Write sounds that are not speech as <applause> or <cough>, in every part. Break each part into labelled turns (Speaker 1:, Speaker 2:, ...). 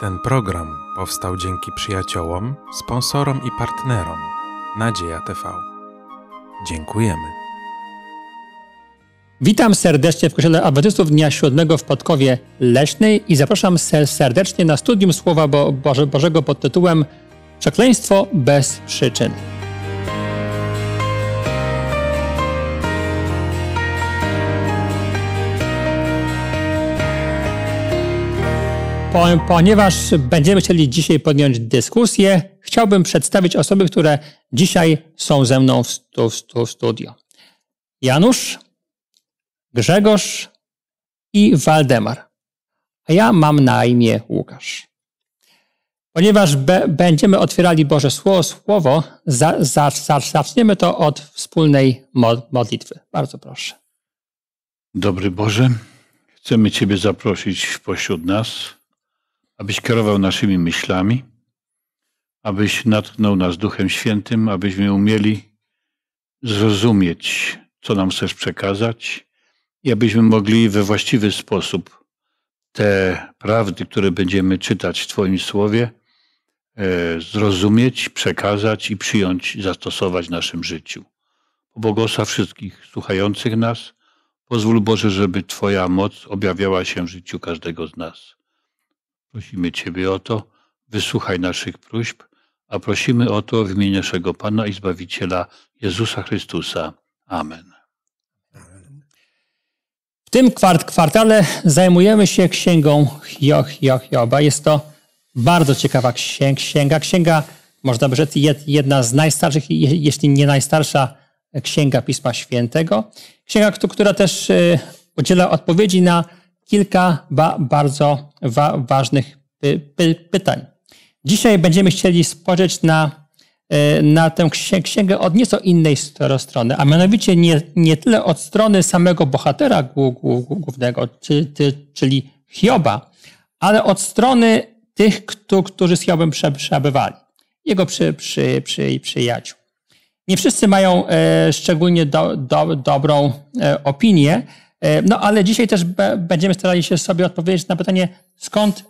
Speaker 1: Ten program powstał dzięki przyjaciołom, sponsorom i partnerom Nadzieja TV. Dziękujemy.
Speaker 2: Witam serdecznie w Kościele Adwentystów Dnia Siódmego w Podkowie Leśnej i zapraszam serdecznie na studium Słowa Bożego pod tytułem Przekleństwo bez przyczyn. ponieważ będziemy chcieli dzisiaj podjąć dyskusję, chciałbym przedstawić osoby, które dzisiaj są ze mną w, stu, w, stu, w studio. Janusz, Grzegorz i Waldemar. A ja mam na imię Łukasz. Ponieważ be, będziemy otwierali Boże Słowo, słowo za, za, za, zaczniemy to od wspólnej modlitwy. Bardzo proszę.
Speaker 3: Dobry Boże, chcemy Ciebie zaprosić pośród nas abyś kierował naszymi myślami, abyś natknął nas Duchem Świętym, abyśmy umieli zrozumieć, co nam chcesz przekazać i abyśmy mogli we właściwy sposób te prawdy, które będziemy czytać w Twoim Słowie, e, zrozumieć, przekazać i przyjąć, zastosować w naszym życiu. Błogosław wszystkich słuchających nas. Pozwól Boże, żeby Twoja moc objawiała się w życiu każdego z nas. Prosimy Ciebie o to, wysłuchaj naszych próśb, a prosimy o to w imieniu naszego Pana i Zbawiciela Jezusa Chrystusa. Amen.
Speaker 2: W tym kwart kwartale zajmujemy się księgą Joch Hiob, Jest to bardzo ciekawa księga. Księga, można by rzec, jedna z najstarszych, jeśli nie najstarsza księga Pisma Świętego. Księga, która też y, udziela odpowiedzi na kilka ba bardzo wa ważnych py py pytań. Dzisiaj będziemy chcieli spojrzeć na, e, na tę księgę od nieco innej strony, a mianowicie nie, nie tyle od strony samego bohatera głównego, czyli Hioba, ale od strony tych, którzy z Hiobem przebywali, jego przy, przy, przy, przyjaciół. Nie wszyscy mają e, szczególnie do, do, dobrą e, opinię E, no ale dzisiaj też będziemy starali się sobie odpowiedzieć na pytanie, skąd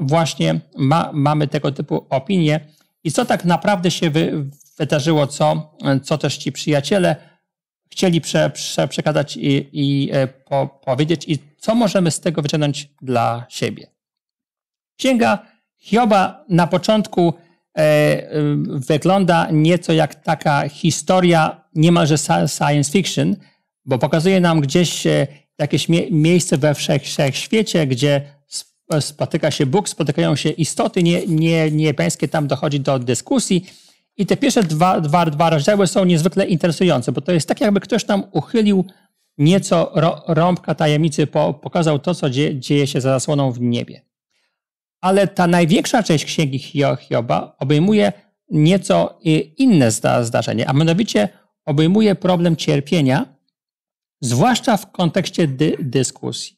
Speaker 2: właśnie ma, mamy tego typu opinie i co tak naprawdę się wy, wydarzyło, co, co też ci przyjaciele chcieli prze, prze, przekazać i, i e, po, powiedzieć i co możemy z tego wyciągnąć dla siebie. Księga Hioba na początku e, wygląda nieco jak taka historia niemalże science fiction – bo pokazuje nam gdzieś e, jakieś mie miejsce we wszechświecie, gdzie spotyka się Bóg, spotykają się istoty nie, nie, tam dochodzi do dyskusji. I te pierwsze dwa, dwa, dwa rozdziały są niezwykle interesujące, bo to jest tak, jakby ktoś nam uchylił nieco rąbka tajemnicy, po, pokazał to, co dzieje, dzieje się za zasłoną w niebie. Ale ta największa część księgi Hioba obejmuje nieco e, inne zda, zdarzenie, a mianowicie obejmuje problem cierpienia zwłaszcza w kontekście dy dyskusji,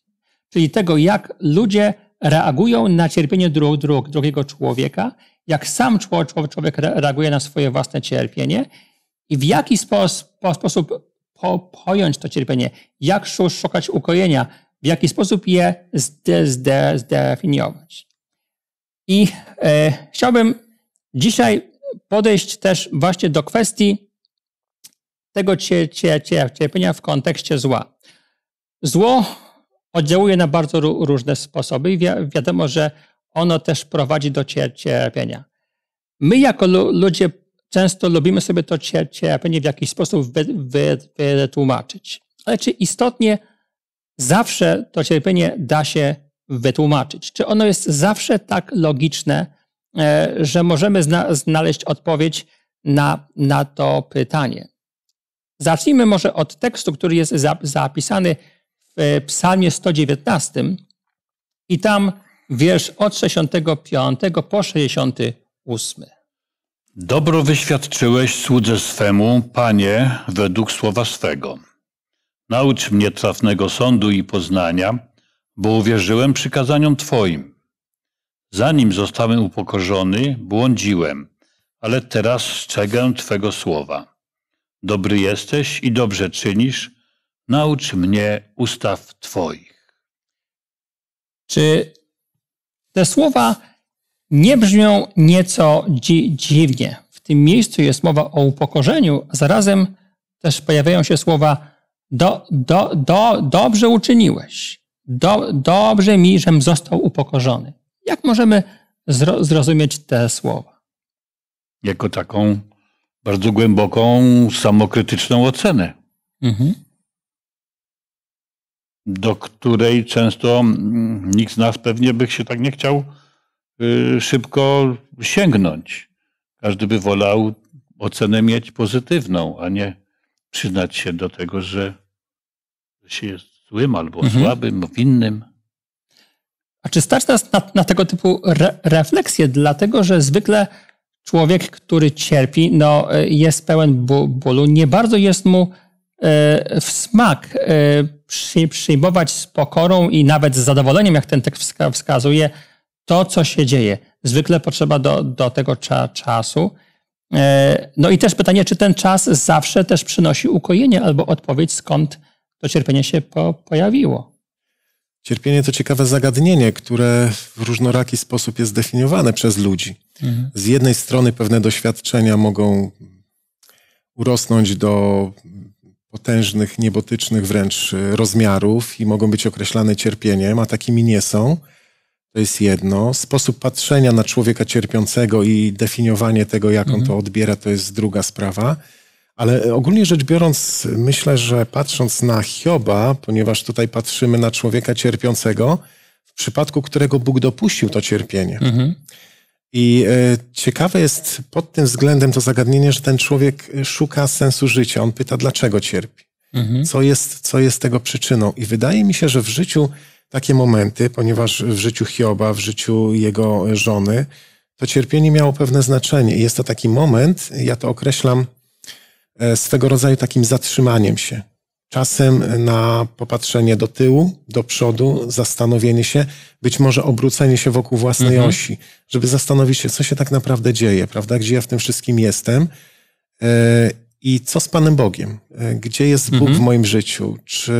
Speaker 2: czyli tego, jak ludzie reagują na cierpienie dru dru drugiego człowieka, jak sam człowiek reaguje na swoje własne cierpienie i w jaki sposób, sposób po pojąć to cierpienie, jak szukać ukojenia, w jaki sposób je zde zde zdefiniować. I e, chciałbym dzisiaj podejść też właśnie do kwestii tego cierpienia w kontekście zła. Zło oddziałuje na bardzo różne sposoby i wiadomo, że ono też prowadzi do cierpienia. My jako ludzie często lubimy sobie to cierpienie w jakiś sposób wytłumaczyć. Ale czy istotnie zawsze to cierpienie da się wytłumaczyć? Czy ono jest zawsze tak logiczne, e, że możemy znaleźć odpowiedź na, na to pytanie? Zacznijmy może od tekstu, który jest zapisany w e, Psalmie 119 i tam wiersz od 65 po 68.
Speaker 3: Dobro wyświadczyłeś słudze swemu, Panie, według słowa swego. Naucz mnie trafnego sądu i poznania, bo uwierzyłem przykazaniom Twoim. Zanim zostałem upokorzony, błądziłem, ale teraz strzegę Twego słowa. Dobry jesteś i dobrze czynisz, naucz mnie ustaw Twoich. Czy te
Speaker 2: słowa nie brzmią nieco dzi dziwnie? W tym miejscu jest mowa o upokorzeniu, a zarazem też pojawiają się słowa do, do, do, dobrze uczyniłeś, do, dobrze mi, żem został upokorzony. Jak możemy zrozumieć te słowa?
Speaker 3: Jako taką bardzo głęboką, samokrytyczną ocenę, mhm. do której często mm, nikt z nas pewnie by się tak nie chciał y, szybko sięgnąć. Każdy by wolał ocenę mieć pozytywną, a nie przyznać się do tego, że się jest złym albo mhm. słabym, winnym.
Speaker 2: A czy stać nas na, na tego typu re refleksje? Dlatego, że zwykle człowiek, który cierpi, no, e, jest pełen bólu, nie bardzo jest mu e, w smak e, przyjmować z pokorą i nawet z zadowoleniem, jak ten tekst wskazuje, to, co się dzieje. Zwykle potrzeba do, do tego cza, czasu. No i też pytanie, czy ten czas zawsze też przynosi ukojenie albo odpowiedź, skąd to cierpienie
Speaker 1: się po, pojawiło. Cierpienie to ciekawe zagadnienie, które w różnoraki sposób jest definiowane przez ludzi. Mhm. Z jednej strony pewne doświadczenia mogą urosnąć do potężnych, niebotycznych wręcz rozmiarów i mogą być określane cierpieniem, a takimi nie są. To jest jedno. Sposób patrzenia na człowieka cierpiącego i definiowanie tego, jak on mhm. to odbiera, to jest druga sprawa. Ale ogólnie rzecz biorąc, myślę, że patrząc na Hioba, ponieważ tutaj patrzymy na człowieka cierpiącego, w przypadku którego Bóg dopuścił to cierpienie. Mhm. I e, ciekawe jest pod tym względem to zagadnienie, że ten człowiek e, szuka sensu życia. On pyta, dlaczego cierpi, mhm. co, jest, co jest tego przyczyną. I wydaje mi się, że w życiu takie momenty, ponieważ w życiu Hioba, w życiu jego e, żony, to cierpienie miało pewne znaczenie. I jest to taki moment, ja to określam swego rodzaju takim zatrzymaniem się czasem na popatrzenie do tyłu, do przodu, zastanowienie się, być może obrócenie się wokół własnej mhm. osi, żeby zastanowić się, co się tak naprawdę dzieje, prawda? Gdzie ja w tym wszystkim jestem e, i co z Panem Bogiem? E, gdzie jest mhm. Bóg w moim życiu? Czy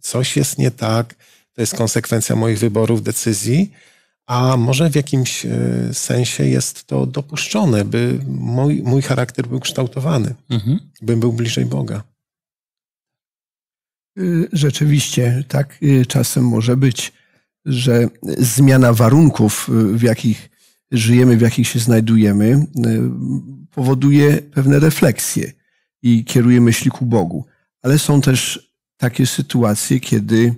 Speaker 1: coś jest nie tak? To jest konsekwencja moich wyborów, decyzji. A może w jakimś e, sensie jest to dopuszczone, by mój, mój charakter był kształtowany, mhm. bym był bliżej Boga.
Speaker 4: Y, rzeczywiście tak y, czasem może być, że zmiana warunków, y, w jakich żyjemy, w jakich się znajdujemy, powoduje pewne refleksje i kieruje myśli ku Bogu. Ale są też takie sytuacje, kiedy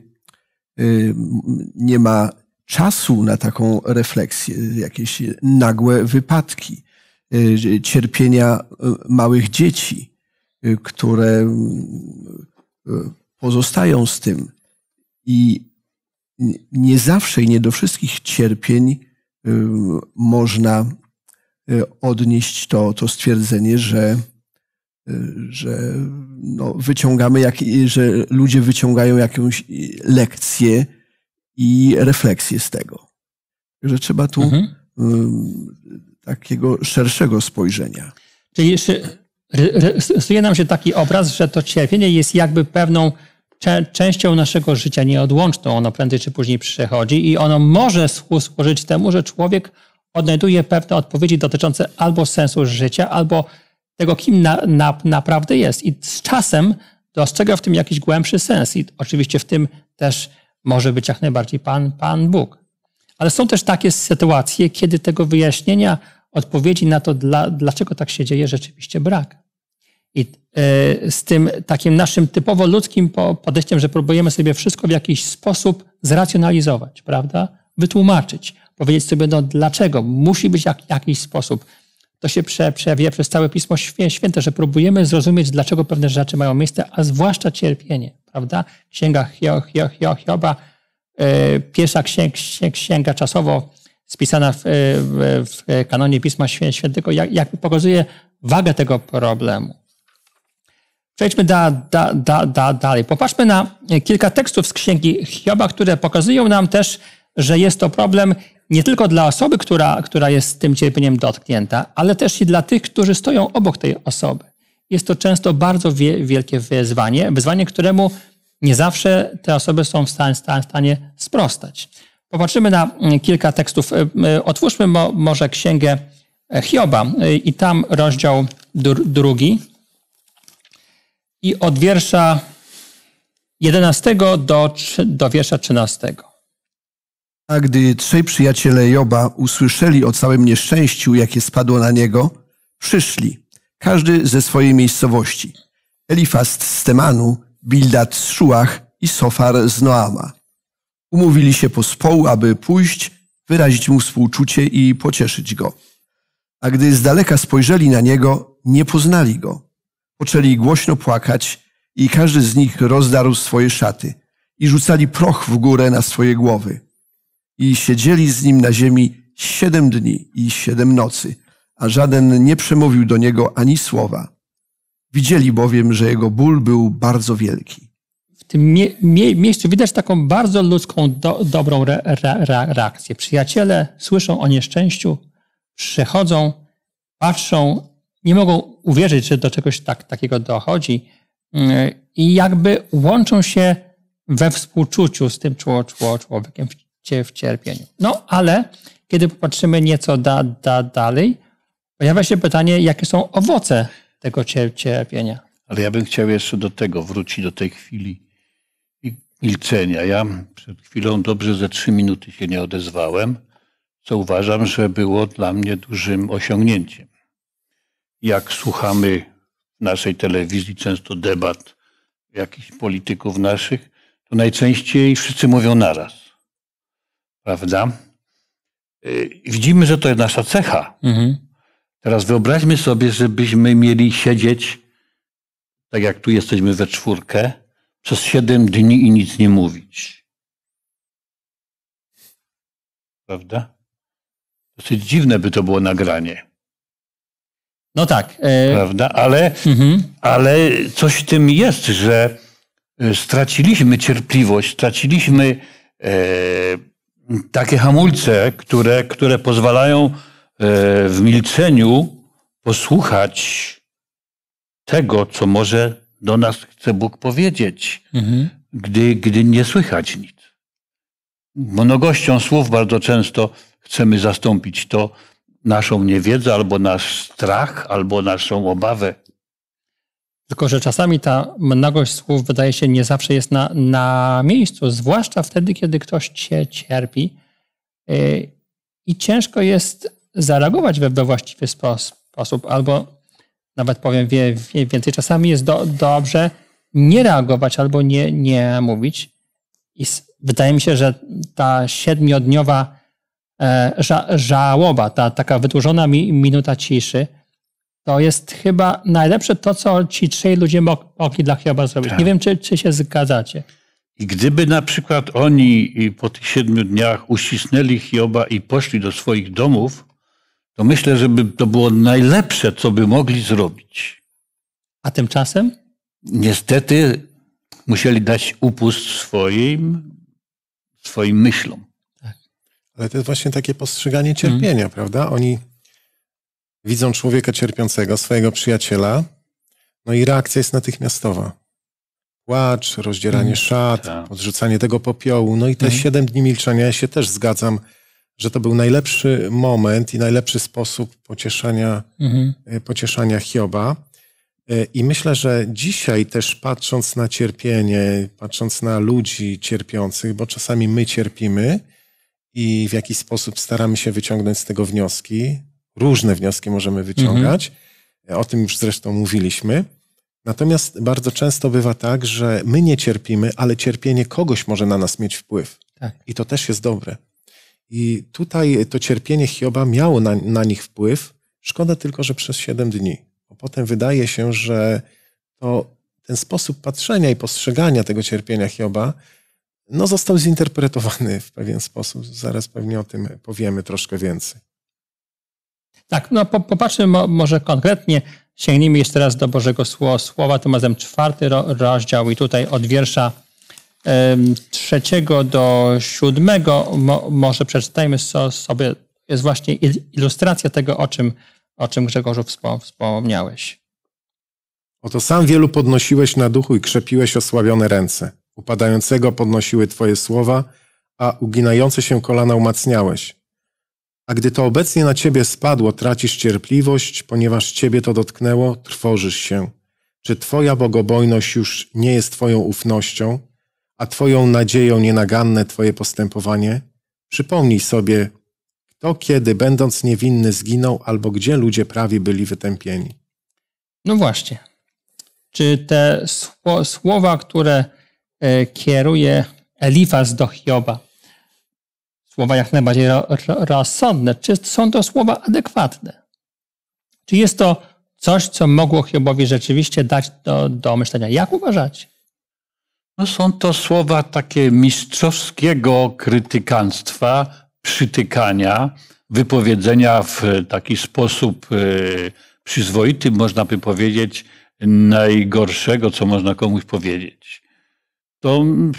Speaker 4: nie ma czasu na taką refleksję, jakieś nagłe wypadki, cierpienia małych dzieci, które pozostają z tym. I nie zawsze i nie do wszystkich cierpień y, można y, odnieść to, to stwierdzenie, że, y, że no, wyciągamy, jak, że ludzie wyciągają jakąś lekcję i refleksję z tego. Że trzeba tu mhm. takiego szerszego spojrzenia.
Speaker 2: Czyli jeszcze rysuje nam się taki obraz, że to cierpienie jest jakby pewną częścią naszego życia nieodłączną. Ono prędzej czy później przychodzi i ono może służyć temu, że człowiek odnajduje pewne odpowiedzi dotyczące albo sensu życia, albo tego, kim na, na, naprawdę jest. I z czasem dostrzega w tym jakiś głębszy sens. I oczywiście w tym też może być jak najbardziej Pan, Pan Bóg. Ale są też takie sytuacje, kiedy tego wyjaśnienia, odpowiedzi na to, dla, dlaczego tak się dzieje, rzeczywiście brak. I e, z tym takim naszym typowo ludzkim podejściem, że próbujemy sobie wszystko w jakiś sposób zracjonalizować, prawda? Wytłumaczyć, powiedzieć sobie, no dlaczego, musi być jak, jakiś sposób. To się prze, przez całe Pismo Święte, że próbujemy zrozumieć, dlaczego pewne rzeczy mają miejsce, a zwłaszcza cierpienie, prawda? Księga Hio, Hio, Hio, Hioba, e, pierwsza księg, księg, księga czasowo spisana w, e, w, w kanonie Pisma Świętego, jak, jak pokazuje wagę tego problemu Przejdźmy da, da, da, da, dalej. Popatrzmy na kilka tekstów z księgi Hioba, które pokazują nam też, że jest to problem nie tylko dla osoby, która, która jest tym cierpieniem dotknięta, ale też i dla tych, którzy stoją obok tej osoby. Jest to często bardzo wie, wielkie wyzwanie, wyzwanie, któremu nie zawsze te osoby są w stanie, stanie sprostać. Popatrzymy na mm, kilka tekstów. Y, y, otwórzmy mo, może księgę Hioba y, i tam rozdział dr, drugi i od wiersza 11 do, do wiersza 13.
Speaker 4: A gdy trzej przyjaciele Joba usłyszeli o całym nieszczęściu, jakie spadło na niego, przyszli, każdy ze swojej miejscowości. Elifast z Temanu, Bildad z Szuach i Sofar z Noama. Umówili się pospołu, aby pójść, wyrazić mu współczucie i pocieszyć go. A gdy z daleka spojrzeli na niego, nie poznali go Poczęli głośno płakać i każdy z nich rozdarł swoje szaty i rzucali proch w górę na swoje głowy. I siedzieli z nim na ziemi siedem dni i siedem nocy, a żaden nie przemówił do niego ani słowa. Widzieli bowiem, że jego ból był bardzo wielki. W tym mie
Speaker 2: mie miejscu widać taką bardzo ludzką, do dobrą re re reakcję. Przyjaciele słyszą o nieszczęściu, przychodzą, patrzą, nie mogą uwierzyć, że do czegoś tak, takiego dochodzi mm, i jakby łączą się we współczuciu z tym człowiekiem w cierpieniu. No ale kiedy popatrzymy nieco da, da, dalej, pojawia się pytanie, jakie są owoce tego cierpienia.
Speaker 3: Ale ja bym chciał jeszcze do tego wrócić, do tej chwili milczenia. Ja przed chwilą dobrze ze trzy minuty się nie odezwałem, co uważam, że było dla mnie dużym osiągnięciem jak słuchamy w naszej telewizji często debat jakichś polityków naszych, to najczęściej wszyscy mówią naraz. Prawda? Y, widzimy, że to jest nasza cecha. Mhm. Teraz wyobraźmy sobie, żebyśmy mieli siedzieć, tak jak tu jesteśmy we czwórkę, przez siedem dni i nic nie mówić. Prawda? Dosyć dziwne by to było nagranie. No tak. E, Prawda? Ale, mhm. ale coś w tym jest, że e, straciliśmy cierpliwość, straciliśmy e, takie hamulce, które, które pozwalają w milczeniu posłuchać tego, co może do nas chce Bóg powiedzieć, mhm. gdy, gdy nie słychać nic. Mnogością słów bardzo często chcemy zastąpić to, naszą niewiedzę, albo nasz strach, albo naszą obawę.
Speaker 2: Tylko, że czasami ta mnogość słów wydaje się nie zawsze jest na, na miejscu, zwłaszcza wtedy, kiedy ktoś cię cierpi y, i ciężko jest zareagować we, właściwy sposób, albo nawet powiem więcej, czasami jest do, dobrze nie reagować albo nie, nie mówić. I wydaje mi się, że ta siedmiodniowa E, ża żałoba, ta taka wydłużona mi minuta ciszy, to jest chyba najlepsze to, co ci trzej ludzie mogli dla Hioba zrobić. Tak. Nie wiem, czy, czy się zgadzacie.
Speaker 3: I gdyby na przykład oni y, po tych siedmiu dniach uścisnęli Hioba i poszli do swoich domów, to myślę, żeby to było najlepsze, co by mogli zrobić. A tymczasem? Niestety musieli dać upust swoim, swoim myślom.
Speaker 1: Ale to jest właśnie takie postrzeganie cierpienia, mm. prawda? Oni widzą człowieka cierpiącego, swojego przyjaciela, no i reakcja jest natychmiastowa. Płacz, rozdzieranie mm. szat, tak. odrzucanie tego popiołu. No i te mm. siedem dni milczenia, ja się też zgadzam, że to był najlepszy moment i najlepszy sposób pocieszania, mhm. E, pocieszania Hioba. E, I myślę, że dzisiaj też patrząc na cierpienie, patrząc na ludzi cierpiących, bo czasami my cierpimy, i w jaki sposób staramy się wyciągnąć z tego wnioski. Różne wnioski możemy wyciągać. Mhm. O tym już zresztą mówiliśmy. Natomiast bardzo często bywa tak, że my nie cierpimy, ale cierpienie kogoś może na nas mieć wpływ. Tak. I to też jest dobre. I tutaj to cierpienie Hioba miało na, na nich wpływ. Szkoda tylko, że przez 7 dni. Bo potem wydaje się, że to ten sposób patrzenia i postrzegania tego cierpienia Hioba no, został zinterpretowany w pewien sposób. Zaraz pewnie o tym powiemy troszkę więcej.
Speaker 2: Tak, no popatrzmy może konkretnie. Sięgnijmy jeszcze raz do Bożego Słowa, tym razem czwarty rozdział i tutaj od wiersza trzeciego do siódmego może przeczytajmy sobie, jest właśnie ilustracja tego, o czym, o czym Grzegorzu wspomniałeś.
Speaker 1: Oto sam wielu podnosiłeś na duchu i krzepiłeś osłabione ręce. Upadającego podnosiły Twoje słowa, a uginające się kolana umacniałeś. A gdy to obecnie na Ciebie spadło, tracisz cierpliwość, ponieważ Ciebie to dotknęło, trwożysz się. Czy Twoja bogobojność już nie jest Twoją ufnością, a Twoją nadzieją nienaganne Twoje postępowanie? Przypomnij sobie, kto kiedy, będąc niewinny, zginął, albo gdzie ludzie prawi byli wytępieni.
Speaker 2: No właśnie. Czy te słowa, które E, kieruje Elifas do Hioba. Słowa jak najbardziej rozsądne. Czy są to słowa adekwatne? Czy jest to coś, co mogło Hiobowi rzeczywiście dać do, do myślenia? Jak uważacie?
Speaker 3: No są to słowa takie mistrzowskiego krytykanstwa, przytykania, wypowiedzenia w taki sposób e, przyzwoity, można by powiedzieć, najgorszego, co można komuś powiedzieć to mm,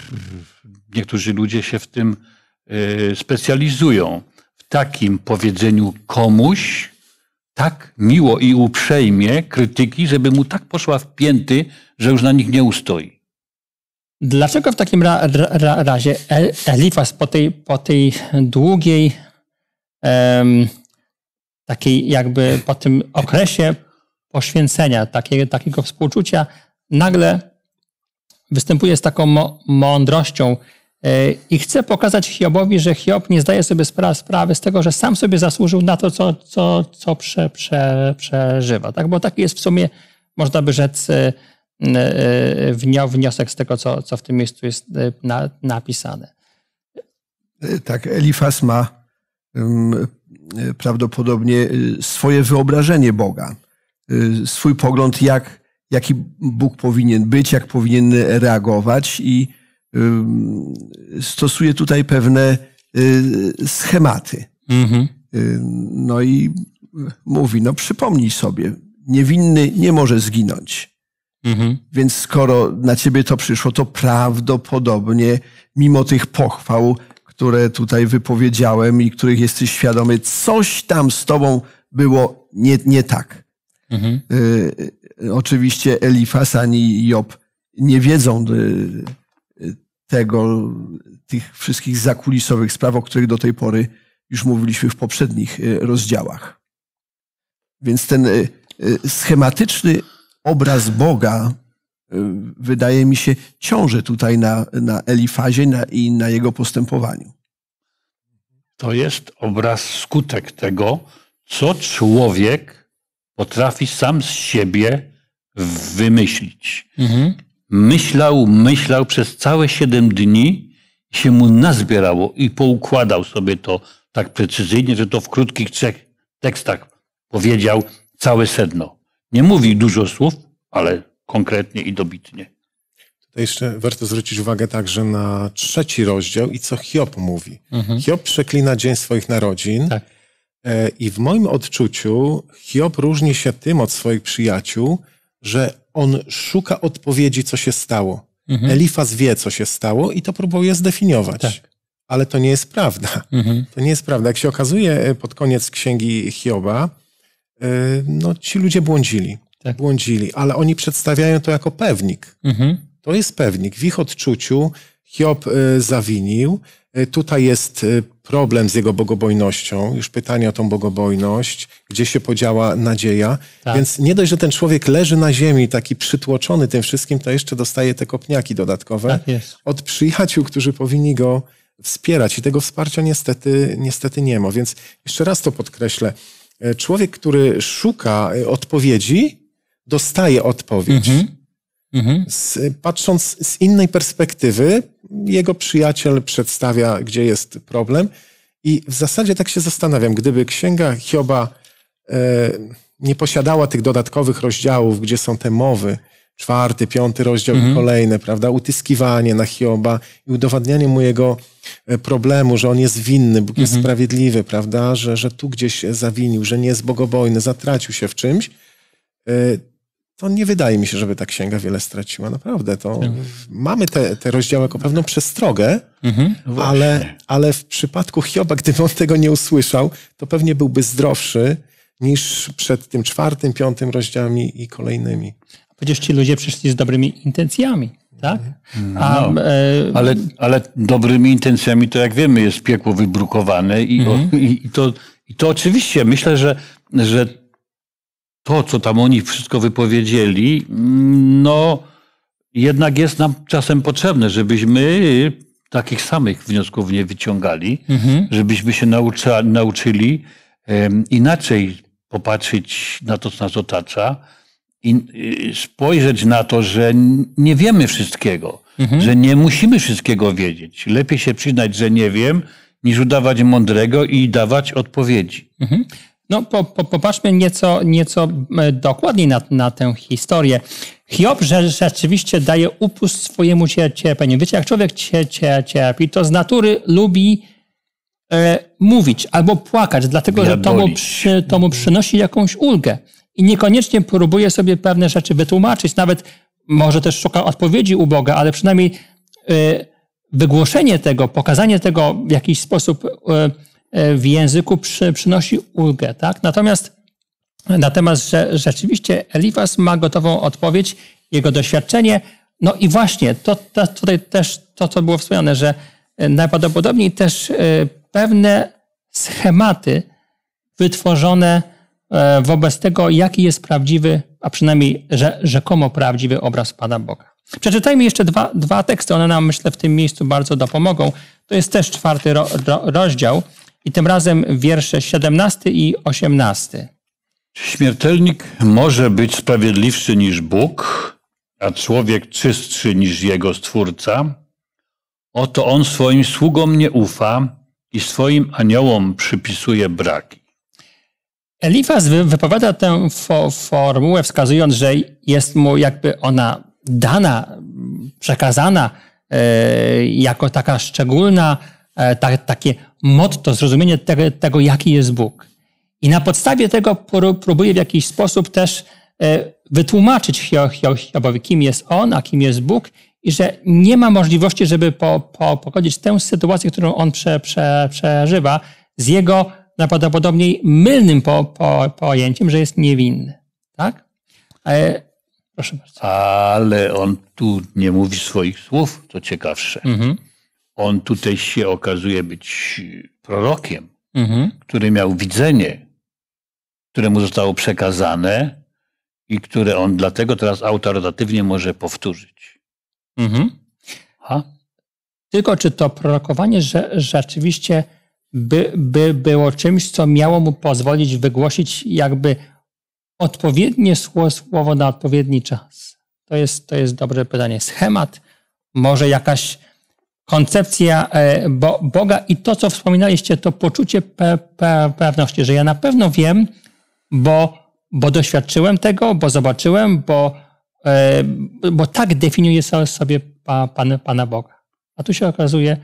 Speaker 3: niektórzy ludzie się w tym e, specjalizują. W takim powiedzeniu komuś tak miło i uprzejmie krytyki, żeby mu tak poszła w pięty, że już na nich nie ustoi.
Speaker 2: Dlaczego w takim ra ra razie Elifas po tej, po tej długiej, takiej jakby po tym okresie poświęcenia, takiego współczucia, nagle występuje z taką mądrością e, i chce pokazać Hiobowi, że Hiob nie zdaje sobie spra sprawy z tego, że sam sobie zasłużył na to, co, co, co prze, prze, przeżywa. Tak? Bo taki jest w sumie, można by rzec, e, e, wniosek z tego, co, co w tym miejscu jest na, napisane.
Speaker 4: Tak, Elifas ma prawdopodobnie swoje wyobrażenie Boga, swój pogląd, jak jaki Bóg powinien być, jak powinien reagować i y, stosuje tutaj pewne y, schematy. Mhm. Y, no i mówi, no przypomnij sobie, niewinny nie może zginąć. Mhm. Więc skoro na ciebie to przyszło, to prawdopodobnie, mimo tych pochwał, które tutaj wypowiedziałem i których jesteś świadomy, coś tam z tobą było nie, nie tak. Mhm. Oczywiście Elifas ani Job nie wiedzą y, y, tego, tych wszystkich zakulisowych spraw, o których do tej pory już mówiliśmy w poprzednich y, rozdziałach. Więc ten schematyczny obraz Boga, wydaje mi się, ciąży tutaj na, na Elifazie na, i na jego postępowaniu.
Speaker 3: To jest obraz, skutek tego, co człowiek potrafi sam z siebie wymyślić. Mhm. Myślał, myślał przez całe siedem dni, się mu nazbierało i poukładał sobie to tak precyzyjnie, że to w krótkich trzech tekstach powiedział całe sedno. Nie mówi dużo słów, ale konkretnie i dobitnie.
Speaker 1: Tutaj jeszcze warto zwrócić uwagę także na trzeci rozdział i co Hiob mówi. Mhm. Hiob przeklina dzień swoich narodzin. Tak E, I w moim odczuciu Hiob różni się tym od swoich przyjaciół, że on szuka odpowiedzi, co się stało. Mhm. wie, co się stało i to próbuje zdefiniować. Tak. Ale to nie jest prawda. Mhm. To nie jest prawda. Jak się okazuje e, pod koniec księgi Hioba, e, no ci ludzie błądzili. Tak. Błądzili, ale oni przedstawiają to jako pewnik. Mhm. To jest pewnik. W ich odczuciu Hiob zawinił, E, tutaj jest e, problem z jego bogobojnością, już pytanie o tą bogobojność, gdzie się podziała nadzieja. Tak. Więc nie dość, że ten człowiek leży na ziemi, taki przytłoczony tym wszystkim, to jeszcze dostaje te kopniaki dodatkowe tak jest. od przyjaciół, którzy powinni go wspierać. I tego wsparcia niestety, niestety nie ma. Więc jeszcze raz to podkreślę. E, człowiek, który szuka odpowiedzi, dostaje odpowiedź. Mhm. Mhm. Z, patrząc z innej perspektywy, jego przyjaciel przedstawia, gdzie jest problem. I w zasadzie tak się zastanawiam, gdyby księga Hioba e, nie posiadała tych dodatkowych rozdziałów, gdzie są te mowy, czwarty, piąty rozdział mhm. i kolejne, prawda? Utyskiwanie na Hioba i udowadnianie mu jego e, problemu, że on jest winny, Bóg mhm. jest sprawiedliwy, prawda? Że, że tu gdzieś zawinił, że nie jest bogobojny, zatracił się w czymś. E, to nie wydaje mi się, żeby ta księga wiele straciła. Naprawdę, to tak. mamy te, te rozdziały jako pewną przestrogę, mhm, ale, ale w przypadku Hioba, gdyby on tego nie usłyszał, to pewnie byłby zdrowszy niż przed tym czwartym, piątym rozdziałami i kolejnymi. Przecież ci ludzie przyszli z dobrymi intencjami. Tak? Mhm. A, no, e,
Speaker 3: ale, ale dobrymi intencjami to jak wiemy jest piekło wybrukowane i, mhm. o, i, i to, i to oczywiście myślę, że, że to, co tam oni wszystko wypowiedzieli, no jednak jest nam czasem potrzebne, żebyśmy takich samych wniosków nie wyciągali, mhm. żebyśmy się naucza, nauczyli um, inaczej popatrzeć na to, co nas otacza i y, spojrzeć na to, że nie wiemy wszystkiego, mhm. że nie musimy wszystkiego wiedzieć. Lepiej się przyznać, że nie wiem, niż udawać mądrego i dawać odpowiedzi.
Speaker 2: Mhm. No, po, po, popatrzmy nieco, nieco e, dokładniej na, na tę historię. Hiob rzeczywiście daje upust swojemu cierpieniu. Wiecie, jak człowiek cierpi, to z natury lubi e, mówić albo płakać, dlatego że to mu, przy, to mu przynosi jakąś ulgę. I niekoniecznie próbuje sobie pewne rzeczy wytłumaczyć, nawet może też szuka odpowiedzi u Boga, ale przynajmniej e, wygłoszenie tego, pokazanie tego w jakiś sposób E, w języku przy, przynosi ulgę. Tak? Natomiast, temat, że, rzeczywiście Elifas ma gotową odpowiedź, jego doświadczenie. No i właśnie, to, to tutaj też to, co było wspomniane, że e, najprawdopodobniej też e, pewne schematy wytworzone wobec tego, jaki jest prawdziwy, a przynajmniej rzekomo prawdziwy obraz Pana Boga. Przeczytajmy jeszcze dwa, dwa teksty, one nam myślę w tym miejscu bardzo dopomogą. To jest też czwarty ro, ro, rozdział, i tym razem wiersze 17 i 18.
Speaker 3: Śmiertelnik może być sprawiedliwszy niż Bóg, a człowiek czystszy niż jego stwórca. Oto on swoim sługom nie ufa i swoim aniołom przypisuje braki.
Speaker 2: Elifaz wypowiada tę fo formułę, wskazując, że jest mu jakby ona dana, przekazana e, jako taka szczególna E, ta, takie motto, zrozumienie tego, tego, jaki jest Bóg. I na podstawie tego próbuję w jakiś sposób też e, wytłumaczyć Hiobowi, kim jest on, a kim jest Bóg i że nie ma możliwości, żeby po, po, pogodzić tę sytuację, którą on prze, prze, przeżywa, z jego najprawdopodobniej mylnym po, po, pojęciem, że jest niewinny. Tak? E,
Speaker 3: proszę bardzo. Ale on tu nie mówi swoich słów, to ciekawsze. Mhm on tutaj się okazuje być y, prorokiem, mhm. który miał widzenie, które mu zostało przekazane i które on dlatego teraz autorytatywnie może powtórzyć. Mhm.
Speaker 2: Ha? Tylko czy to prorokowanie że, rzeczywiście by, by było czymś, co miało mu pozwolić wygłosić jakby odpowiednie słowo, słowo na odpowiedni czas? To jest, to jest dobre pytanie. Schemat, może jakaś koncepcja e, Boga i to, co wspominaliście, to poczucie pe pe pewności, że ja na pewno wiem, bo, bo doświadczyłem tego, bo zobaczyłem, bo, e, bo tak definiuję sobie pan, Pana Boga. A tu się okazuje,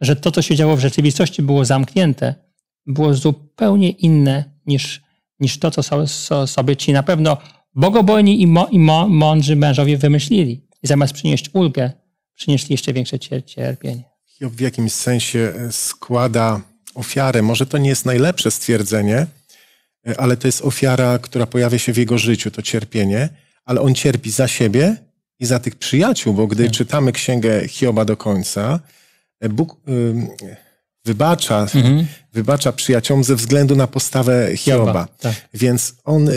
Speaker 2: że to, co się działo w rzeczywistości, było zamknięte, było zupełnie inne niż, niż to, co sobie ci na pewno bogobojni i, mo, i mądrzy mężowie wymyślili. I zamiast przynieść ulgę, przynieśli jeszcze większe
Speaker 1: cierpienie. Hiob w jakimś sensie e, składa ofiarę. Może to nie jest najlepsze stwierdzenie, e, ale to jest ofiara, która pojawia się w jego życiu, to cierpienie, ale on cierpi za siebie i za tych przyjaciół, bo gdy tak. czytamy księgę Hioba do końca, e, Bóg wybacza, mhm. wybacza ze względu na postawę Hioba. Hioba tak. Więc on y,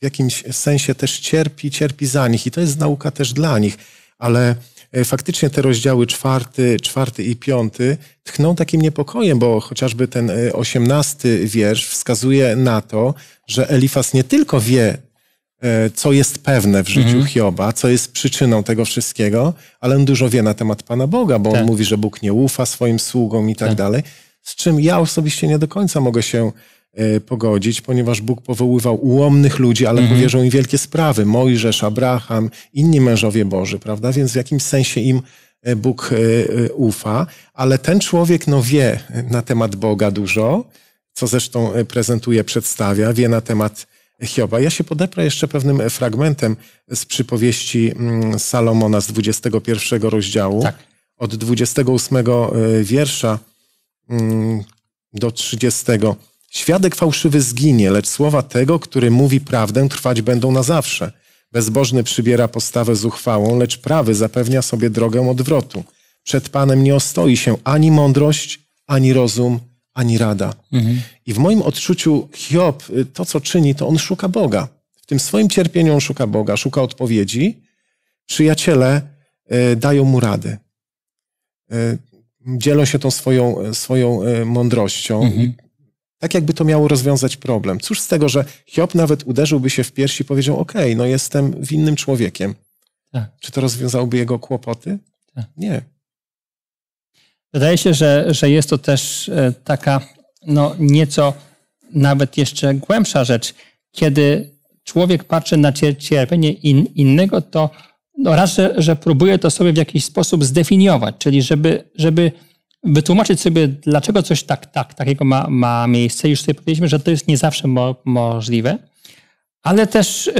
Speaker 1: w jakimś sensie też cierpi, cierpi za nich i to jest nauka też dla nich ale e, faktycznie te rozdziały czwarty, czwarty i piąty tchną takim niepokojem, bo chociażby ten e, osiemnasty wiersz wskazuje na to, że Elifas nie tylko wie, e, co jest pewne w życiu mhm. Hioba, co jest przyczyną tego wszystkiego, ale on dużo wie na temat Pana Boga, bo tak. on mówi, że Bóg nie ufa swoim sługom i tak, tak dalej, z czym ja osobiście nie do końca mogę się E, pogodzić, ponieważ Bóg powoływał ułomnych ludzi, ale mhm. powierzał im wielkie sprawy. Mojżesz, Abraham, inni mężowie Boży, prawda? Więc w jakimś sensie im e, Bóg e, ufa, ale ten człowiek no, wie na temat Boga dużo, co zresztą prezentuje, przedstawia, wie na temat Hioba. Ja się podeprę jeszcze pewnym fragmentem z przypowieści mm, Salomona z 21 rozdziału. Tak. Od 28 wiersza mm, do 30. Świadek fałszywy zginie, lecz słowa tego, który mówi prawdę, trwać będą na zawsze. Bezbożny przybiera postawę z uchwałą, lecz prawy zapewnia sobie drogę odwrotu. Przed Panem nie ostoi się ani mądrość, ani rozum, ani rada. Mhm. I w moim odczuciu Hiob y, to, co czyni, to on szuka Boga. W tym swoim cierpieniu on szuka Boga, szuka odpowiedzi. Przyjaciele y, dają mu rady. Y, dzielą się tą swoją, y, swoją y, mądrością. Mhm. Tak jakby to miało rozwiązać problem. Cóż z tego, że Hiob nawet uderzyłby się w piersi i powiedział, "Ok, no jestem winnym człowiekiem. Tak. Czy to rozwiązałoby jego kłopoty? Tak. Nie.
Speaker 2: Wydaje się, że, że jest to też e, taka no, nieco nawet jeszcze głębsza rzecz. Kiedy człowiek patrzy na cierpienie in, innego, to no raz, że, że próbuje to sobie w jakiś sposób zdefiniować, czyli żeby, żeby wytłumaczyć sobie, dlaczego coś tak, tak, takiego ma, ma miejsce. Już sobie powiedzieliśmy, że to jest nie zawsze mo, możliwe, ale też y,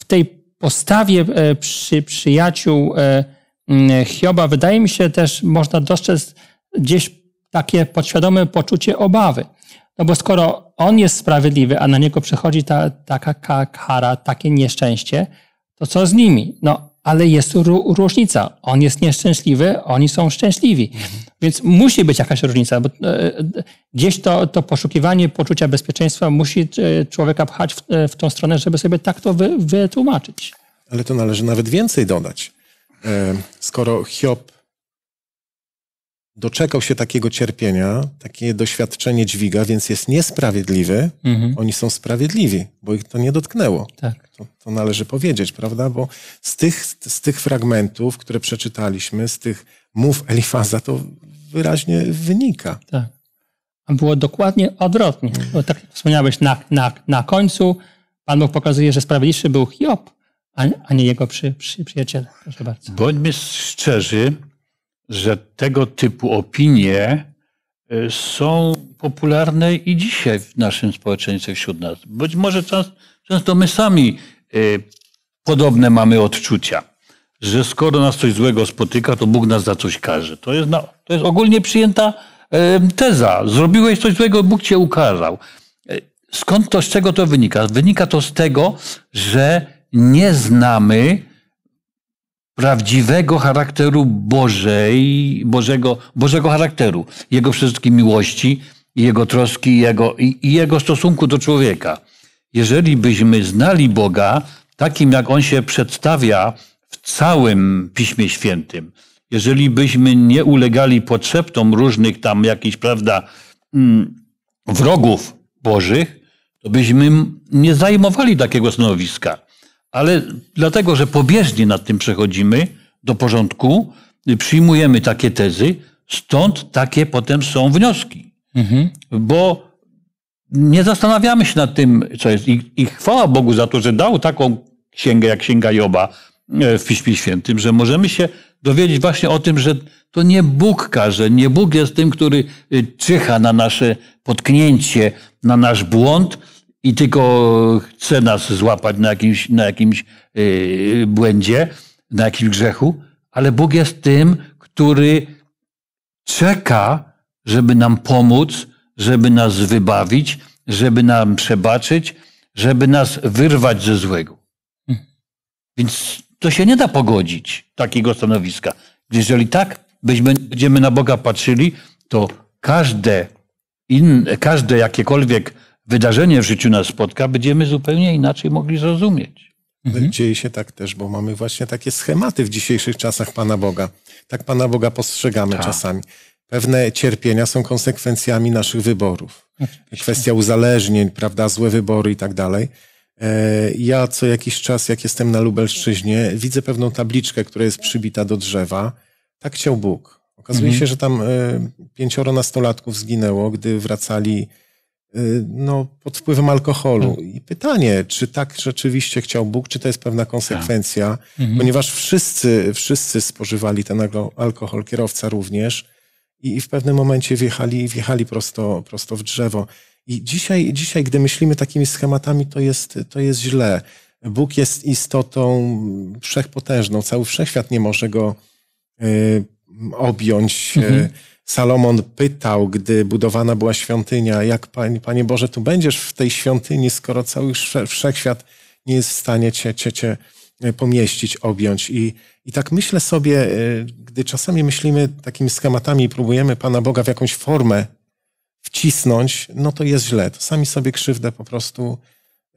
Speaker 2: w tej postawie y, przy, przyjaciół y, Hioba wydaje mi się też można dostrzec gdzieś takie podświadome poczucie obawy. No bo skoro on jest sprawiedliwy, a na niego przychodzi ta, taka kara, takie nieszczęście, to co z nimi? No, ale jest różnica. On jest nieszczęśliwy, oni są szczęśliwi. Więc musi być jakaś różnica, bo e, e, gdzieś to, to poszukiwanie poczucia bezpieczeństwa musi e, człowieka pchać w, w tą stronę, żeby sobie tak to wy, wytłumaczyć.
Speaker 1: Ale to należy nawet więcej dodać. Skoro Hiob doczekał się takiego cierpienia, takie doświadczenie dźwiga, więc jest niesprawiedliwy, mhm. oni są sprawiedliwi, bo ich to nie dotknęło. Tak. To, to, należy powiedzieć, prawda? Bo z tych, z tych fragmentów, które przeczytaliśmy, z tych mów Elifaza, to wyraźnie wynika. Tak. A było
Speaker 2: dokładnie odwrotnie. Mhm. Bo tak jak wspomniałeś, na, na, na końcu Pan Bóg pokazuje, że sprawiedliwszy był Hiob, a, a nie jego przy, przy, przyjaciele.
Speaker 3: Proszę bardzo. Bądźmy szczerzy, że tego typu opinie e, są popularne i dzisiaj w naszym społeczeństwie wśród nas. Być może często my sami e, podobne mamy odczucia, że skoro nas coś złego spotyka, to Bóg nas za coś każe. To jest, to jest ogólnie przyjęta e, teza. Zrobiłeś coś złego, Bóg cię ukarał. Skąd to, z czego to wynika? Wynika to z tego, że nie znamy prawdziwego charakteru Bożej, Bożego, Bożego charakteru, Jego wszystkim miłości, Jego troski jego, i, i Jego stosunku do człowieka. Jeżeli byśmy znali Boga takim, jak On się przedstawia w całym Piśmie Świętym, jeżeli byśmy nie ulegali potrzeptom różnych tam jakichś, prawda, mm, wrogów Bożych, to byśmy nie zajmowali takiego stanowiska ale dlatego, że pobieżnie nad tym przechodzimy do porządku, przyjmujemy takie tezy, stąd takie potem są wnioski. Mhm. Bo nie zastanawiamy się nad tym, co jest. I, I, chwała Bogu za to, że dał taką księgę jak Księga Joba e, w Piśmie Świętym, że możemy się dowiedzieć właśnie o tym, że to nie Bóg każe, nie Bóg jest tym, który e, czyha na nasze potknięcie, na nasz błąd, i tylko chce nas złapać na jakimś, na jakimś y, błędzie, na jakimś grzechu, ale Bóg jest tym, który czeka, żeby nam pomóc, żeby nas wybawić, żeby nam przebaczyć, żeby nas wyrwać ze złego. Hmm. Więc to się nie da pogodzić, takiego stanowiska. Jeżeli tak byśmy, będziemy na Boga patrzyli, to każde, każde jakiekolwiek wydarzenie w życiu nas spotka, będziemy zupełnie inaczej mogli zrozumieć.
Speaker 1: Mhm. Mhm. Dzieje się tak też, bo mamy właśnie takie schematy w dzisiejszych czasach Pana Boga. Tak Pana Boga postrzegamy Ta. czasami. Pewne cierpienia są konsekwencjami naszych wyborów. Kwestia uzależnień, prawda, złe wybory i tak dalej. E, ja co jakiś czas, jak jestem na Lubelszczyźnie, widzę pewną tabliczkę, która jest przybita do drzewa. Tak chciał Bóg. Okazuje mhm. się, że tam e, pięcioro nastolatków zginęło, gdy wracali Y, no, pod wpływem alkoholu. Hmm. I pytanie, czy tak rzeczywiście chciał Bóg, czy to jest pewna konsekwencja, tak. mhm. ponieważ wszyscy, wszyscy spożywali ten alkohol, kierowca również, i, i w pewnym momencie wjechali, wjechali prosto, prosto w drzewo. I dzisiaj, dzisiaj, gdy myślimy takimi schematami, to jest, to jest źle. Bóg jest istotą wszechpotężną, cały wszechświat nie może go y, objąć. Y, mhm Salomon pytał, gdy budowana była świątynia, jak Panie, Panie Boże, tu będziesz w tej świątyni, skoro cały wszechświat nie jest w stanie cię, cię, cię e, pomieścić, objąć. I, I tak myślę sobie, e, gdy czasami myślimy takimi schematami i próbujemy Pana Boga w jakąś formę wcisnąć, no to jest źle. To sami sobie krzywdę po prostu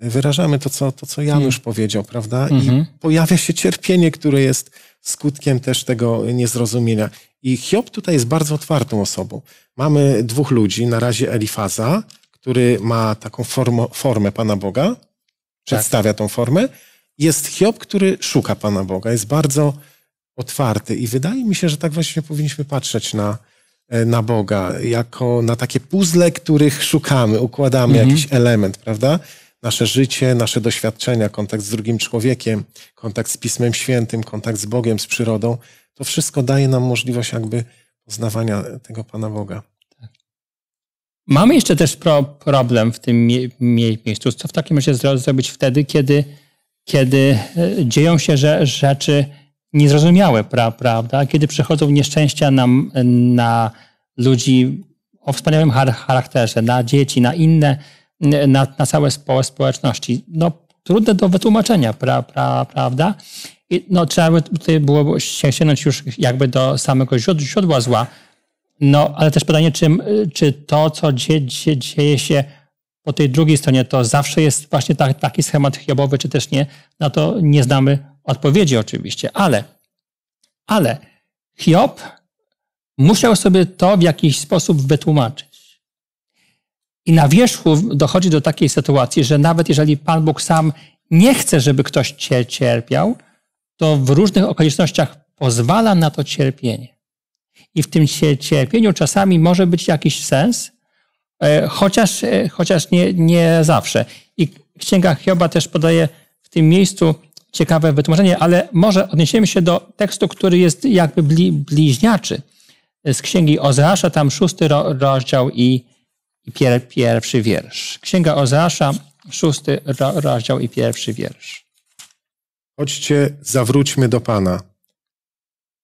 Speaker 1: wyrażamy to, co, to, co Janusz mm. powiedział, prawda? Mm-hmm. I mhm. pojawia się cierpienie, które jest skutkiem też tego niezrozumienia. I Hiob tutaj jest bardzo otwartą osobą. Mamy dwóch ludzi, na razie Elifaza, który ma taką formo, formę Pana Boga, tak. przedstawia tą formę. Jest Hiob, który szuka Pana Boga, jest bardzo otwarty. I wydaje mi się, że tak właśnie powinniśmy patrzeć na, e, na Boga, jako na takie puzzle, których szukamy, układamy mm-hmm. jakiś element, prawda? nasze życie, nasze doświadczenia, kontakt z drugim człowiekiem, kontakt z Pismem Świętym, kontakt z Bogiem, z przyrodą, to wszystko daje nam możliwość jakby poznawania tego Pana Boga. Mamy
Speaker 2: jeszcze też pro, problem w tym mie miejscu. Co w takim razie zrobić wtedy, kiedy, kiedy e, dzieją się że, rzeczy niezrozumiałe, pra, prawda? Kiedy przychodzą nieszczęścia na, na ludzi o wspaniałym charakterze, na dzieci, na inne na, na całe społeczności. No, trudne do wytłumaczenia, pra, pra, prawda? I no, trzeba by tutaj było się sięgnąć już jakby do samego źródła zła. No, ale też pytanie, czy, czy to, co dzie, dzie, dzieje się po tej drugiej stronie, to zawsze jest właśnie taki schemat hiobowy, czy też nie, na to nie znamy odpowiedzi oczywiście. Ale, ale Hiob musiał sobie to w jakiś sposób wytłumaczyć. I na wierzchu dochodzi do takiej sytuacji, że nawet jeżeli Pan Bóg sam nie chce, żeby ktoś cię cierpiał, to w różnych okolicznościach pozwala na to cierpienie. I w tym cierpieniu czasami może być jakiś sens, e, chociaż, e, chociaż nie, nie zawsze. I Księga Hioba też podaje w tym miejscu ciekawe wytłumaczenie, ale może odniesiemy się do tekstu, który jest jakby bliźniaczy z Księgi Ozeasza, tam szósty rozdział i i pier, pierwszy wiersz. Księga Ozeasza, szósty rozdział i pierwszy wiersz.
Speaker 1: Chodźcie, zawróćmy do Pana.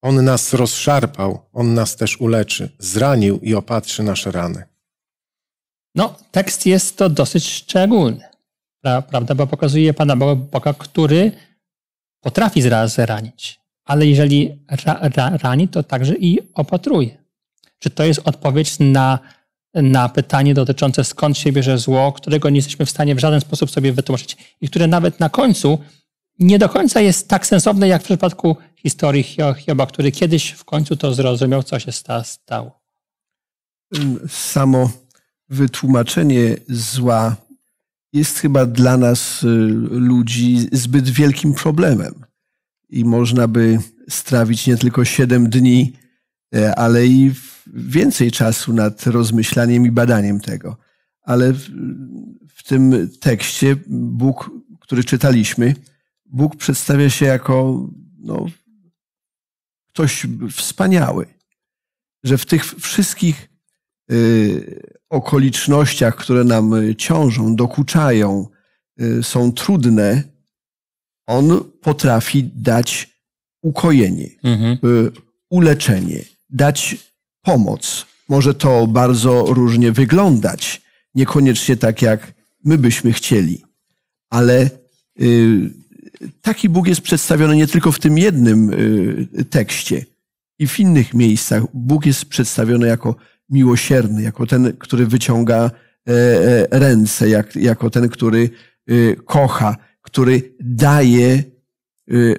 Speaker 1: On nas rozszarpał, On nas też uleczy, zranił i opatrzy nasze rany.
Speaker 2: No, tekst jest to dosyć szczególny, prawda? Bo pokazuje Pana Boga, który potrafi zranić, ale jeżeli ra, ra, rani, to także i opatruje. Czy to jest odpowiedź na na pytanie dotyczące skąd się bierze zło, którego nie jesteśmy w stanie w żaden sposób sobie wytłumaczyć i które nawet na końcu nie do końca jest tak sensowne jak w przypadku historii Hioba, który kiedyś w końcu to zrozumiał, co się stało.
Speaker 4: Samo wytłumaczenie zła jest chyba dla nas y, ludzi zbyt wielkim problemem. I można by strawić nie tylko 7 dni E, ale i więcej czasu nad rozmyślaniem i badaniem tego. Ale w, w tym tekście Bóg, który czytaliśmy, Bóg przedstawia się jako no, ktoś wspaniały, że w tych wszystkich y, okolicznościach, które nam ciążą, dokuczają, y, są trudne, on potrafi dać ukojenie, mhm. Y, uleczenie dać pomoc. Może to bardzo różnie wyglądać, niekoniecznie tak jak my byśmy chcieli, ale y, taki Bóg jest przedstawiony nie tylko w tym jednym y, tekście i w innych miejscach. Bóg jest przedstawiony jako miłosierny, jako ten, który wyciąga e, e, ręce, jako ten, który y, kocha, który daje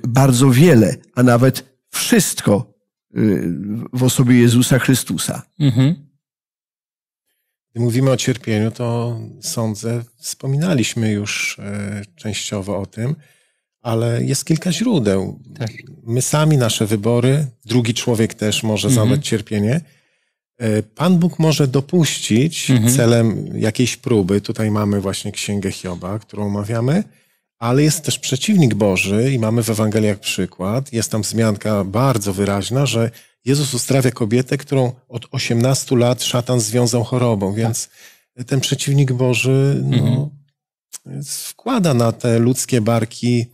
Speaker 4: bardzo wiele, a nawet wszystko Y, w osobie Jezusa Chrystusa. Mhm. Gdy mówimy o
Speaker 1: cierpieniu, to sądzę, wspominaliśmy już e, częściowo o tym, ale jest kilka źródeł. Tak. My sami, nasze wybory, drugi człowiek też może mhm. zadać cierpienie. E, Pan Bóg może dopuścić mhm. celem jakiejś próby. Tutaj mamy właśnie księgę Hioba, którą omawiamy ale jest też przeciwnik Boży i mamy w Ewangeliach przykład. Jest tam wzmianka bardzo wyraźna, że Jezus ustrawia kobietę, którą od 18 lat szatan związał chorobą, tak. więc tak. ten przeciwnik Boży no, mhm. wkłada na te ludzkie barki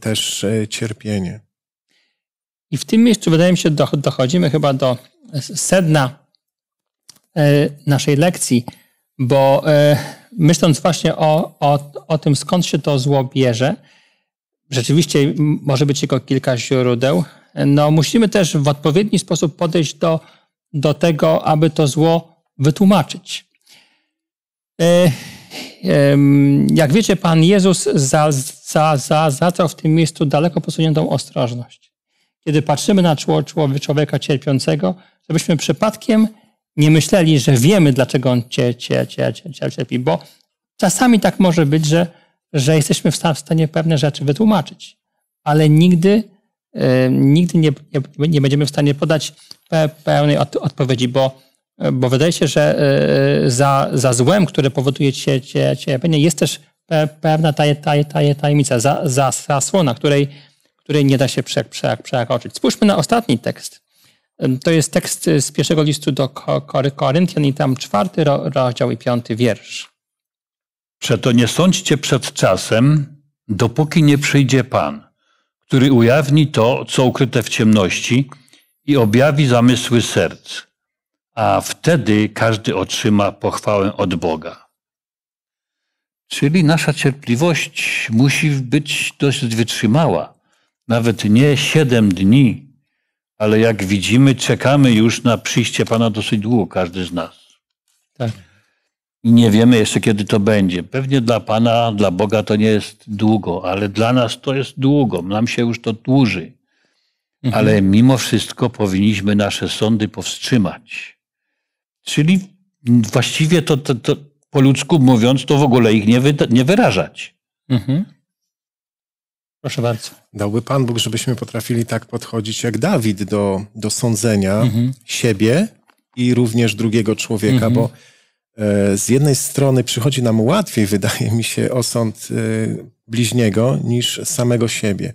Speaker 1: też e, cierpienie. I w tym miejscu, wydaje mi się, dochodzimy
Speaker 2: chyba do sedna e, naszej lekcji. Bo e, myśląc właśnie o, o, o tym, skąd się to zło bierze, rzeczywiście może być tylko kilka źródeł. No, musimy też w odpowiedni sposób podejść do, do tego, aby to zło wytłumaczyć. E, jak wiecie, Pan Jezus za, za, za, zaczął w tym miejscu daleko posuniętą ostrożność. Kiedy patrzymy na człowieka cierpiącego, żebyśmy przypadkiem nie myśleli, że wiemy, dlaczego on cię, cię, cię, cię, cię cierpi, bo czasami tak może być, że, że jesteśmy w stanie pewne rzeczy wytłumaczyć, ale nigdy, e, nigdy nie, nie, nie, będziemy w stanie podać pe, pełnej od, odpowiedzi, bo, bo wydaje się, że e, za, za złem, które powoduje cię, cię, cierpienie, jest też pe, pewna taj, taj, taj, tajemnica, za, za zasłona, której, której nie da się prze, prze, przeoczyć. Spójrzmy na ostatni tekst to jest tekst z pierwszego listu do Koryntian i tam czwarty rozdział i piąty
Speaker 3: wiersz. Przeto nie sądźcie przed czasem, dopóki nie przyjdzie Pan, który ujawni to, co ukryte w ciemności i objawi zamysły serc, a wtedy każdy otrzyma pochwałę od Boga. Czyli nasza cierpliwość musi być dość wytrzymała. Nawet nie siedem dni ale jak widzimy, czekamy już na przyjście Pana dosyć długo, każdy z nas. Tak. I nie wiemy jeszcze, kiedy to będzie. Pewnie dla Pana, dla Boga to nie jest długo, ale dla nas to jest długo. Nam się już to dłuży. Mhm. Ale mimo wszystko powinniśmy nasze sądy powstrzymać. Czyli właściwie to, to, to po ludzku mówiąc, to w ogóle ich nie, wy, nie wyrażać.
Speaker 1: Mhm. Proszę bardzo. Dałby Pan Bóg, żebyśmy potrafili tak podchodzić jak Dawid do, do sądzenia mhm. siebie i również drugiego człowieka, mhm. bo e, z jednej strony przychodzi nam łatwiej, <laughs> wydaje mi się, osąd e, bliźniego niż samego siebie.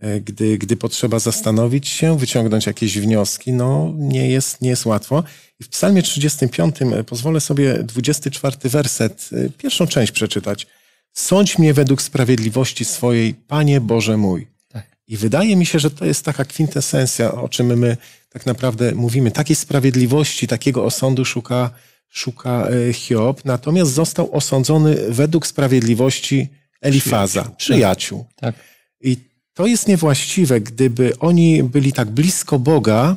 Speaker 1: E, gdy, gdy potrzeba zastanowić się, wyciągnąć jakieś wnioski, no nie jest, nie jest łatwo. I w psalmie 35 e, pozwolę sobie 24 werset, e, pierwszą część przeczytać – Sądź mnie według sprawiedliwości swojej, Panie Boże mój. Tak. I wydaje mi się, że to jest taka kwintesencja, o czym my tak naprawdę mówimy. Takiej sprawiedliwości, takiego osądu szuka, szuka e, Hiob, natomiast został osądzony według sprawiedliwości Elifaza, przyjaciół. przyjaciół. Tak. tak. I to jest niewłaściwe, gdyby oni byli tak blisko Boga,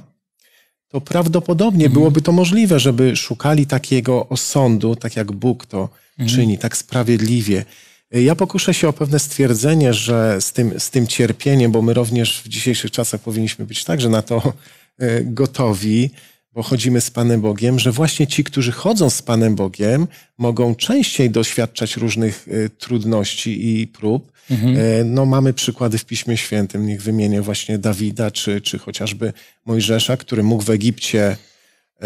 Speaker 1: to prawdopodobnie mhm. byłoby to możliwe, żeby szukali takiego osądu, tak jak Bóg to mhm. czyni, tak sprawiedliwie. Ja pokuszę się o pewne stwierdzenie, że z tym, z tym cierpieniem, bo my również w dzisiejszych czasach powinniśmy być także na to e, gotowi, bo chodzimy z Panem Bogiem, że właśnie ci, którzy chodzą z Panem Bogiem, mogą częściej doświadczać różnych e, trudności i prób. Mhm. E, no, mamy przykłady w Piśmie Świętym, niech wymienię właśnie Dawida, czy, czy chociażby Mojżesza, który mógł w Egipcie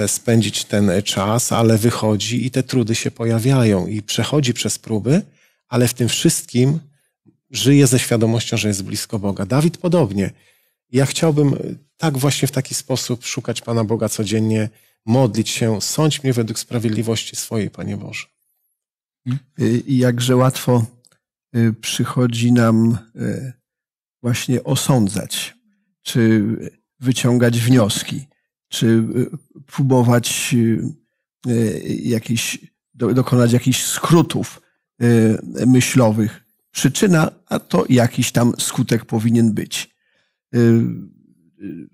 Speaker 1: spędzić ten czas, ale wychodzi i te trudy się pojawiają i przechodzi przez próby, ale w tym wszystkim żyje ze świadomością, że jest blisko Boga. Dawid podobnie. Ja chciałbym e, tak właśnie w taki sposób szukać Pana Boga codziennie, modlić się, sądź mnie według sprawiedliwości swojej, Panie Boże.
Speaker 4: Hmm? Y, I jakże łatwo y, przychodzi nam e, właśnie osądzać, czy wyciągać wnioski, czy e, próbować y, jakiś, dokonać jakichś skrótów Y, myślowych. Przyczyna, a to jakiś tam skutek powinien być. Y, y,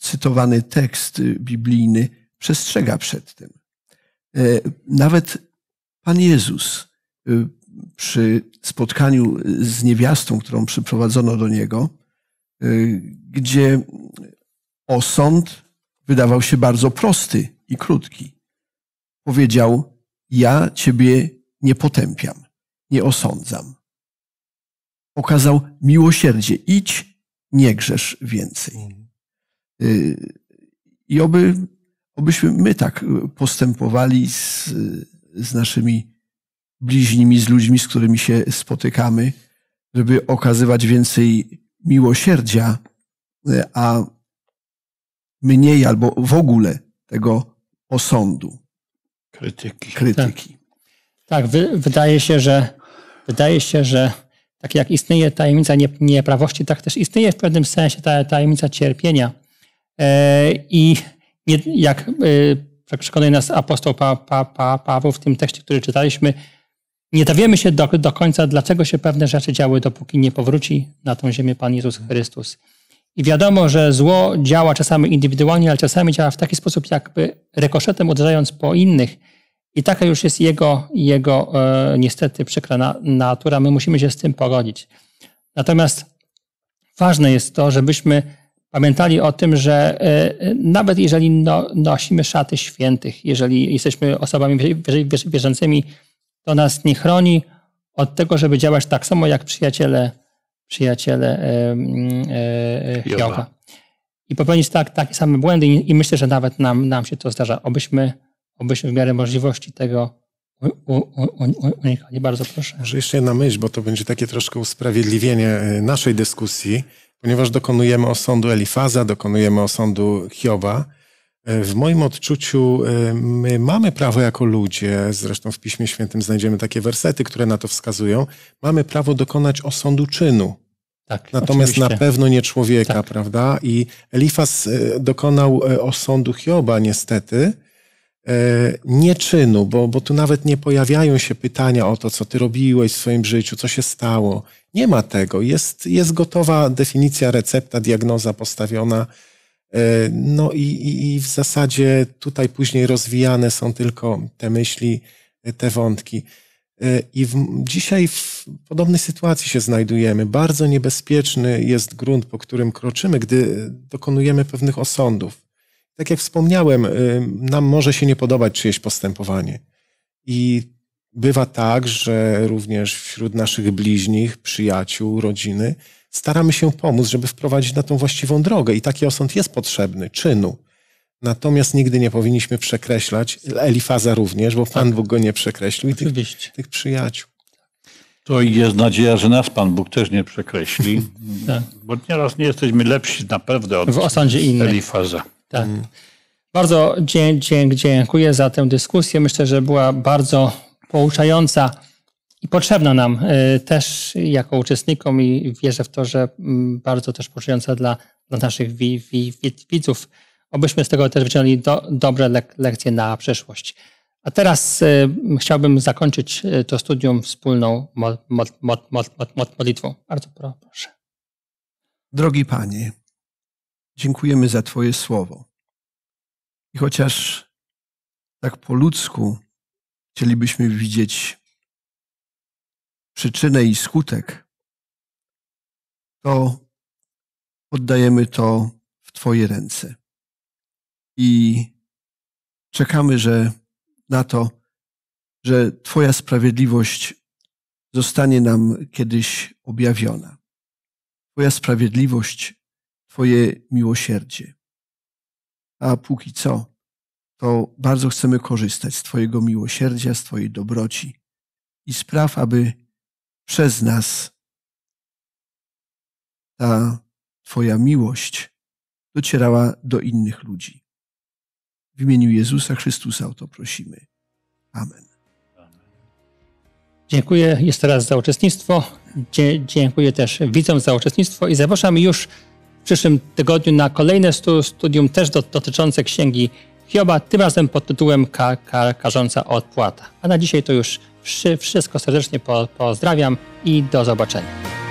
Speaker 4: cytowany tekst biblijny przestrzega przed tym. Nawet Pan Jezus przy spotkaniu z niewiastą, którą przyprowadzono do niego, gdzie osąd wydawał się bardzo prosty i krótki. Powiedział: Ja ciebie nie potępiam, nie osądzam. Okazał miłosierdzie. Idź, nie grzesz więcej. Mhm. Y, I oby, obyśmy my tak postępowali z, z naszymi bliźnimi, z ludźmi, z którymi się spotykamy, żeby okazywać więcej miłosierdzia, y, a mniej albo w ogóle tego osądu. Krytyki. Krytyki. Tak.
Speaker 2: Tak, wy, wydaje się, że wydaje się, że tak jak istnieje tajemnica nieprawości, tak też istnieje w pewnym sensie ta tajemnica cierpienia. E, I jak e, tak przekonuje nas apostoł pa, pa, pa, Paweł w tym tekście, który czytaliśmy, nie dowiemy się do, do, końca, dlaczego się pewne rzeczy działy, dopóki nie powróci na tą ziemię Pan Jezus Chrystus. I wiadomo, że zło działa czasami indywidualnie, ale czasami działa w taki sposób, jakby rekoszetem uderzając po innych. I taka już jest jego, jego e, niestety przykra na, natura. My musimy się z tym pogodzić. Natomiast ważne jest to, żebyśmy pamiętali o tym, że e, e nawet jeżeli no, nosimy szaty świętych, jeżeli jesteśmy osobami wierzącymi, to nas nie chroni od tego, żeby działać tak samo jak przyjaciele, przyjaciele e, e, e I popełnić tak, takie same błędy i, i myślę, że nawet nam, nam się to zdarza. Obyśmy obyśmy w miarę możliwości tego unikali. Bardzo proszę. Może
Speaker 1: jeszcze jedna myśl, bo to będzie takie troszkę usprawiedliwienie e, naszej dyskusji, ponieważ dokonujemy osądu Elifaza, dokonujemy osądu Hioba. E, w moim odczuciu e, my mamy prawo jako ludzie, zresztą w Piśmie Świętym znajdziemy takie wersety, które na to wskazują, mamy prawo dokonać osądu czynu. Tak, Natomiast oczywiście. na pewno nie człowieka, tak. prawda? I Elifas dokonał osądu Hioba niestety, E, czynu, bo, bo tu nawet nie pojawiają się pytania o to, co ty robiłeś w swoim życiu, co się stało. Nie ma tego. Jest, jest gotowa definicja, recepta, diagnoza postawiona. E, no i, i, i w zasadzie tutaj później rozwijane są tylko te myśli, e, te wątki. I w, dzisiaj w podobnej sytuacji się znajdujemy. Bardzo niebezpieczny jest grunt, po którym kroczymy, gdy dokonujemy pewnych osądów tak jak wspomniałem, y, nam może się nie podobać czyjeś postępowanie. I bywa tak, że również wśród naszych bliźnich, przyjaciół, rodziny staramy się pomóc, żeby wprowadzić na tą właściwą drogę. I taki osąd jest potrzebny, czynu. Natomiast nigdy nie powinniśmy przekreślać Elifaza również, bo Pan tak. Bóg go nie przekreślił i tych, tych przyjaciół.
Speaker 3: To jest nadzieja, że nas Pan Bóg też nie przekreśli, <laughs> tak. bo nieraz nie jesteśmy lepsi naprawdę od w osądzie innych. Elifaza.
Speaker 1: Tak. Mm.
Speaker 2: Bardzo dziękuję za tę dyskusję. Myślę, że była bardzo pouczająca i potrzebna nam y, też jako uczestnikom i wierzę w to, że mm, bardzo też pouczająca dla, dla naszych wi, wi, widzów, Obyśmy z tego też wyciągnęli do, dobre lek, lekcje na przyszłość. A teraz y, chciałbym zakończyć y, to studium wspólną mod, mod, mod, modlitwą.
Speaker 4: Bardzo proszę. Drogi Panie, dziękujemy za Twoje słowo. I chociaż tak po ludzku chcielibyśmy widzieć przyczynę i skutek, to oddajemy to w Twoje ręce. I czekamy, że na to, że Twoja sprawiedliwość zostanie nam kiedyś objawiona. Twoja sprawiedliwość Twoje miłosierdzie. A póki co, to bardzo chcemy korzystać z Twojego miłosierdzia, z Twojej dobroci i spraw, aby przez nas ta Twoja miłość docierała do innych ludzi. W imieniu Jezusa Chrystusa o to prosimy. Amen.
Speaker 2: Dziękuję jeszcze raz za uczestnictwo. Dziękuję też widzom za uczestnictwo i zapraszam już w przyszłym tygodniu na kolejne studium też dotyczące księgi Hioba, tym razem pod tytułem ka, ka, Karząca odpłata. A na dzisiaj to już wszystko serdecznie pozdrawiam i do zobaczenia.